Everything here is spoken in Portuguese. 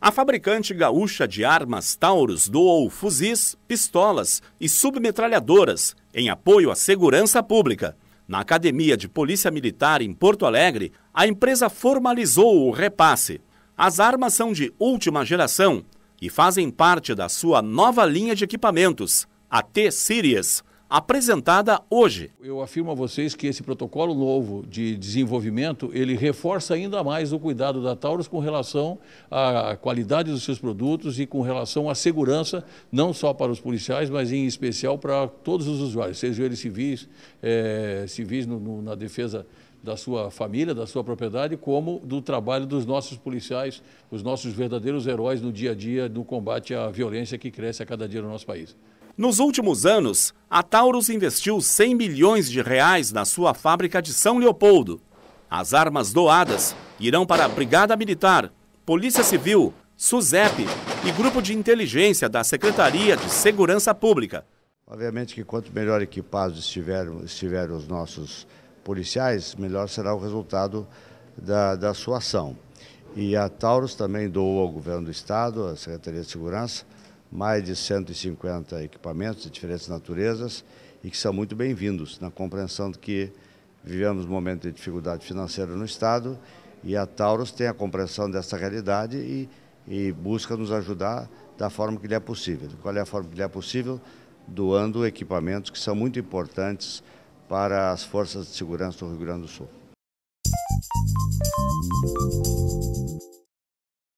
A fabricante gaúcha de armas Taurus doou fuzis, pistolas e submetralhadoras em apoio à segurança pública. Na Academia de Polícia Militar em Porto Alegre, a empresa formalizou o repasse. As armas são de última geração e fazem parte da sua nova linha de equipamentos, a T-Series, apresentada hoje. Eu afirmo a vocês que esse protocolo novo de desenvolvimento, ele reforça ainda mais o cuidado da Taurus com relação à qualidade dos seus produtos e com relação à segurança, não só para os policiais, mas em especial para todos os usuários, sejam eles civis, é, civis no, no, na defesa da sua família, da sua propriedade, como do trabalho dos nossos policiais, os nossos verdadeiros heróis no dia a dia, no combate à violência que cresce a cada dia no nosso país. Nos últimos anos, a Taurus investiu 100 milhões de reais na sua fábrica de São Leopoldo. As armas doadas irão para a Brigada Militar, Polícia Civil, SUSEP e Grupo de Inteligência da Secretaria de Segurança Pública. Obviamente que quanto melhor equipados estiverem, os nossos policiais, melhor será o resultado da, da sua ação. E a Taurus também doou ao governo do Estado, à Secretaria de Segurança, mais de 150 equipamentos de diferentes naturezas e que são muito bem-vindos na compreensão de que vivemos um momento de dificuldade financeira no Estado e a Taurus tem a compreensão dessa realidade e, e busca nos ajudar da forma que lhe é possível. Qual é a forma que lhe é possível? Doando equipamentos que são muito importantes para as forças de segurança do Rio Grande do Sul.